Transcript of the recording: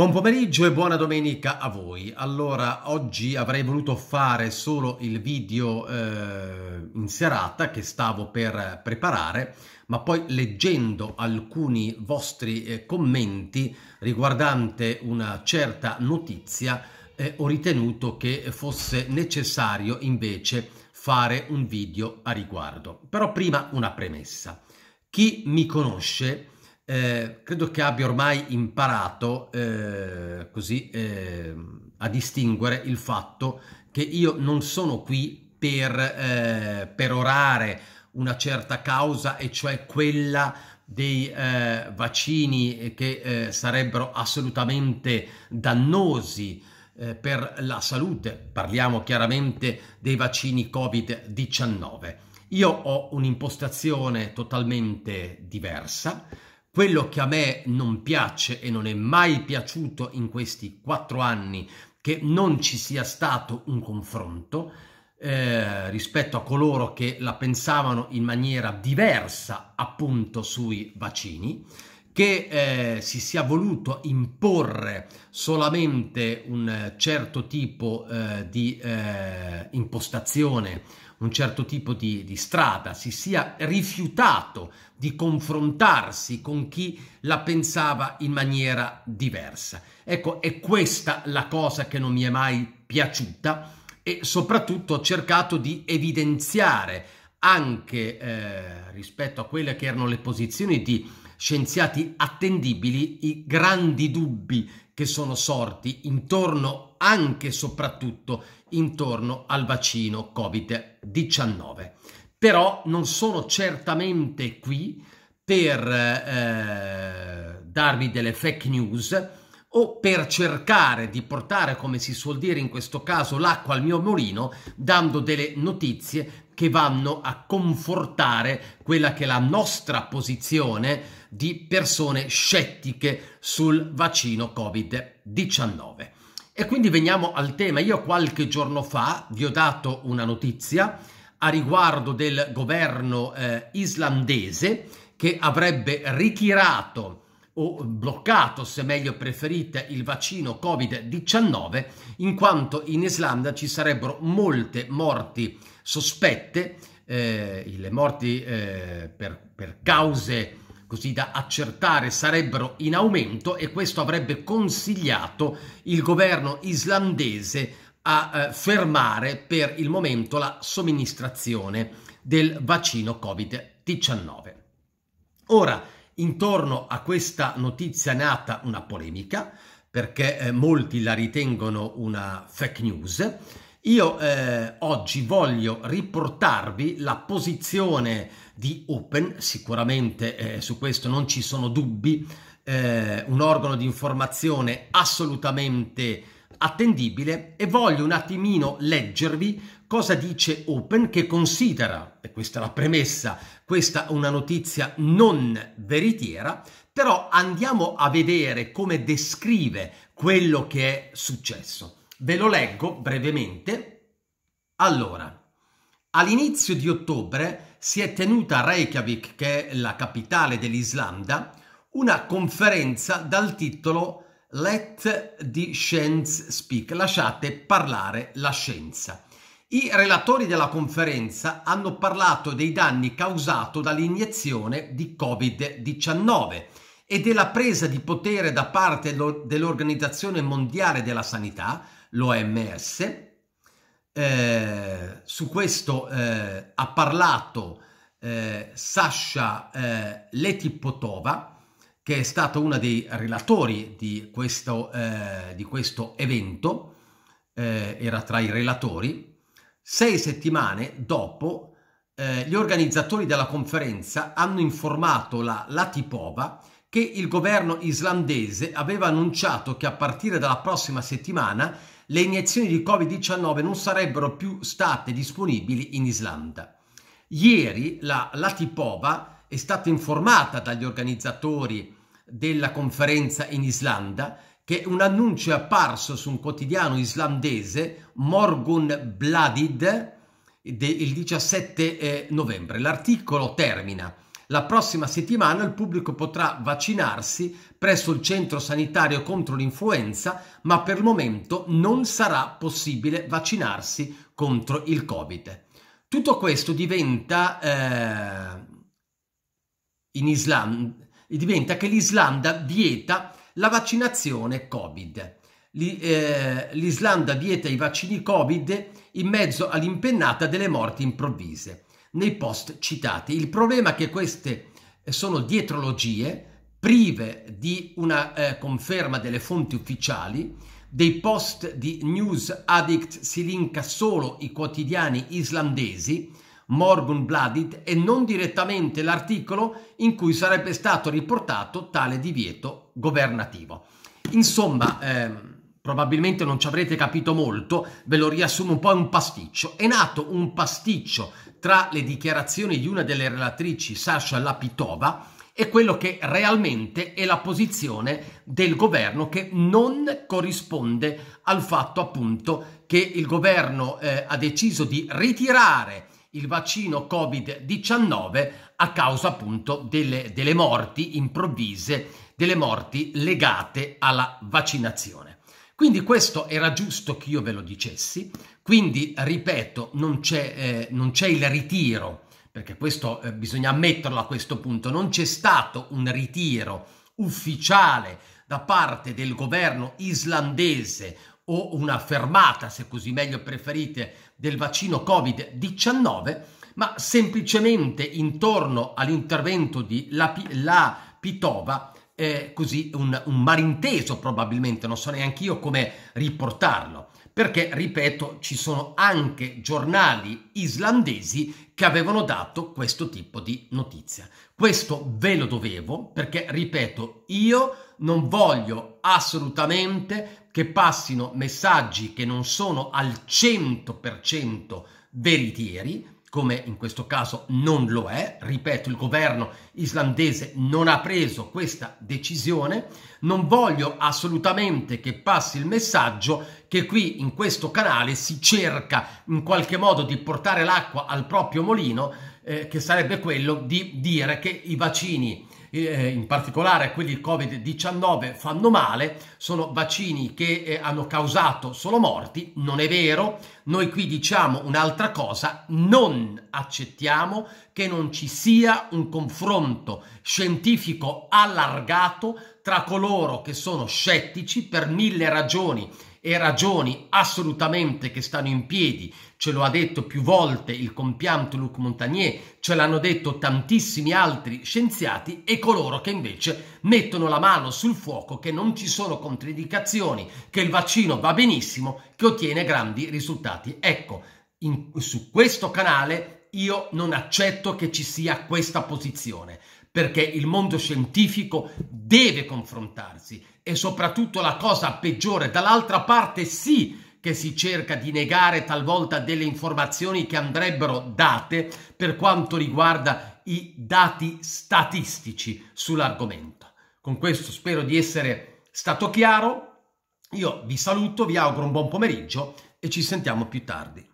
Buon pomeriggio e buona domenica a voi. Allora, oggi avrei voluto fare solo il video eh, in serata che stavo per preparare, ma poi leggendo alcuni vostri eh, commenti riguardante una certa notizia, eh, ho ritenuto che fosse necessario invece fare un video a riguardo. Però prima una premessa. Chi mi conosce eh, credo che abbia ormai imparato eh, così eh, a distinguere il fatto che io non sono qui per eh, orare una certa causa e cioè quella dei eh, vaccini che sarebbero assolutamente dannosi per la salute, parliamo chiaramente dei vaccini Covid-19. Io ho un'impostazione totalmente diversa, quello che a me non piace e non è mai piaciuto in questi quattro anni che non ci sia stato un confronto eh, rispetto a coloro che la pensavano in maniera diversa appunto sui vaccini che eh, si sia voluto imporre solamente un certo tipo eh, di eh, impostazione, un certo tipo di, di, strada, si sia rifiutato di confrontarsi con chi la pensava in maniera diversa. Ecco, è questa la cosa che non mi è mai piaciuta e soprattutto ho cercato di evidenziare anche eh, rispetto a quelle che erano le posizioni di scienziati attendibili i grandi dubbi che sono sorti intorno anche e soprattutto intorno al vaccino Covid-19. Però non sono certamente qui per eh, darvi delle fake news, o per cercare di portare, come si suol dire in questo caso, l'acqua al mio mulino, dando delle notizie che vanno a confortare quella che è la nostra posizione di persone scettiche sul vaccino Covid-19. E quindi veniamo al tema. Io qualche giorno fa vi ho dato una notizia a riguardo del governo eh, islandese che avrebbe ritirato o bloccato, se meglio preferite, il vaccino Covid-19, in quanto in Islanda ci sarebbero molte morti sospette, eh, le morti eh, per, per cause così da accertare sarebbero in aumento e questo avrebbe consigliato il governo islandese a eh, fermare per il momento la somministrazione del vaccino Covid-19. Ora, Intorno a questa notizia è nata una polemica, perché eh, molti la ritengono una fake news. Io eh, oggi voglio riportarvi la posizione di Open, sicuramente eh, su questo non ci sono dubbi, eh, un organo di informazione assolutamente attendibile e voglio un attimino leggervi Cosa dice Open che considera, e questa è la premessa, questa una notizia non veritiera, però andiamo a vedere come descrive quello che è successo. Ve lo leggo brevemente. Allora, all'inizio di ottobre si è tenuta a Reykjavik, che è la capitale dell'Islanda, una conferenza dal titolo Let the Science Speak, lasciate parlare la scienza. I relatori della conferenza hanno parlato dei danni causati dall'iniezione di Covid-19 e della presa di potere da parte dell'Organizzazione Mondiale della Sanità, l'OMS. Eh, su questo eh, ha parlato eh, Sasha eh, Letipotova, che è stata una dei relatori di questo, eh, di questo evento, eh, era tra i relatori sei settimane dopo, eh, gli organizzatori della conferenza hanno informato la Latipova che il governo islandese aveva annunciato che a partire dalla prossima settimana le iniezioni di Covid-19 non sarebbero più state disponibili in Islanda. Ieri la Latipova è stata informata dagli organizzatori della conferenza in Islanda che un annuncio è apparso su un quotidiano islandese, Morgun Bladid, il 17 eh, novembre. L'articolo termina. La prossima settimana il pubblico potrà vaccinarsi presso il centro sanitario contro l'influenza, ma per il momento non sarà possibile vaccinarsi contro il Covid. Tutto questo diventa eh, in Islanda diventa che l'Islanda vieta la vaccinazione Covid. Eh, L'Islanda vieta i vaccini Covid in mezzo all'impennata delle morti improvvise nei post citati. Il problema è che queste eh, sono dietrologie prive di una eh, conferma delle fonti ufficiali. Dei post di News Addict si linka solo i quotidiani islandesi, Morgan Bladit e non direttamente l'articolo in cui sarebbe stato riportato tale divieto governativo. Insomma, ehm, probabilmente non ci avrete capito molto, ve lo riassumo un po' un pasticcio. È nato un pasticcio tra le dichiarazioni di una delle relatrici, Sasha Lapitova, e quello che realmente è la posizione del governo che non corrisponde al fatto appunto che il governo eh, ha deciso di ritirare il vaccino Covid-19 a causa appunto delle, delle morti improvvise, delle morti legate alla vaccinazione. Quindi questo era giusto che io ve lo dicessi, quindi ripeto, non c'è, eh, non c'è il ritiro, perché questo eh, bisogna ammetterlo a questo punto, non c'è stato un ritiro ufficiale da parte del governo islandese o una fermata, se così meglio preferite, del vaccino Covid-19, ma semplicemente intorno all'intervento di La, la Pitova, eh, così un, un malinteso probabilmente, non so neanche io come riportarlo perché, ripeto, ci sono anche giornali islandesi che avevano dato questo tipo di notizia. Questo ve lo dovevo perché, ripeto, io non voglio assolutamente che passino messaggi che non sono al 100% veritieri, come in questo caso non lo è, ripeto, il governo islandese non ha preso questa decisione, non voglio assolutamente che passi il messaggio che qui in questo canale si cerca in qualche modo di portare l'acqua al proprio molino, eh, che sarebbe quello di dire che i vaccini eh, in particolare quelli del Covid-19, fanno male, sono vaccini che eh, hanno causato solo morti, non è vero, noi qui diciamo un'altra cosa, non accettiamo che non ci sia un confronto scientifico allargato tra coloro che sono scettici per mille ragioni e ragioni assolutamente che stanno in piedi. Ce lo ha detto più volte il compianto Luc Montagnier, ce l'hanno detto tantissimi altri scienziati e coloro che invece mettono la mano sul fuoco che non ci sono controindicazioni, che il vaccino va benissimo, che ottiene grandi risultati. Ecco, in, su questo canale io non accetto che ci sia questa posizione perché il mondo scientifico deve confrontarsi e soprattutto la cosa peggiore, dall'altra parte sì che si cerca di negare talvolta delle informazioni che andrebbero date per quanto riguarda i dati statistici sull'argomento. Con questo spero di essere stato chiaro. Io vi saluto, vi auguro un buon pomeriggio e ci sentiamo più tardi.